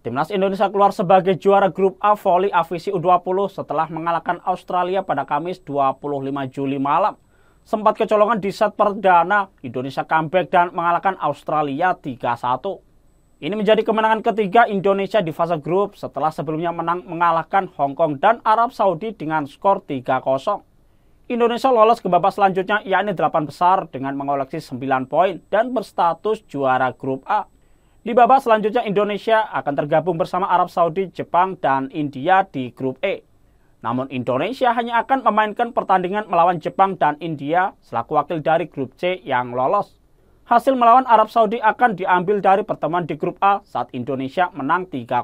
Timnas Indonesia keluar sebagai juara grup A voli AVC U20 setelah mengalahkan Australia pada Kamis 25 Juli malam. Sempat kecolongan di set perdana, Indonesia comeback dan mengalahkan Australia 3-1. Ini menjadi kemenangan ketiga Indonesia di fase grup setelah sebelumnya menang mengalahkan Hong Kong dan Arab Saudi dengan skor 3-0. Indonesia lolos ke babak selanjutnya yakni 8 besar dengan mengoleksi 9 poin dan berstatus juara grup A. Di babak selanjutnya Indonesia akan tergabung bersama Arab Saudi, Jepang, dan India di grup E. Namun Indonesia hanya akan memainkan pertandingan melawan Jepang dan India selaku wakil dari grup C yang lolos. Hasil melawan Arab Saudi akan diambil dari pertemuan di grup A saat Indonesia menang 3-0.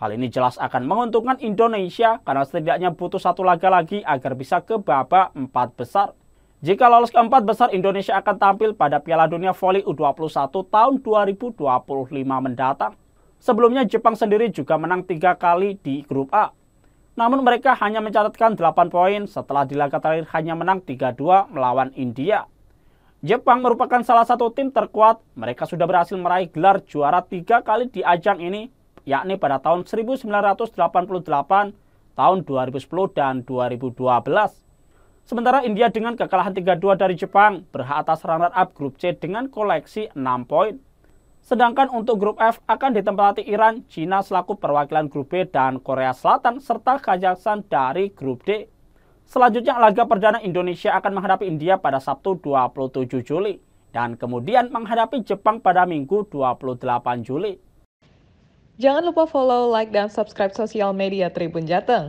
Hal ini jelas akan menguntungkan Indonesia karena setidaknya butuh satu laga lagi agar bisa ke babak empat besar. Jika lolos keempat besar, Indonesia akan tampil pada Piala Dunia Voli U21 tahun 2025 mendatang. Sebelumnya Jepang sendiri juga menang tiga kali di grup A. Namun mereka hanya mencatatkan 8 poin setelah di laga terakhir hanya menang 3-2 melawan India. Jepang merupakan salah satu tim terkuat. Mereka sudah berhasil meraih gelar juara tiga kali di ajang ini, yakni pada tahun 1988, tahun 2010, dan 2012. Sementara India dengan kekalahan 3-2 dari Jepang berhak atas runner-up grup C dengan koleksi 6 poin. Sedangkan untuk grup F akan ditempati Iran, Cina selaku perwakilan grup B dan Korea Selatan serta Kazakhstan dari grup D. Selanjutnya laga perdana Indonesia akan menghadapi India pada Sabtu 27 Juli dan kemudian menghadapi Jepang pada Minggu 28 Juli. Jangan lupa follow, like, dan subscribe sosial media Tribun Jateng.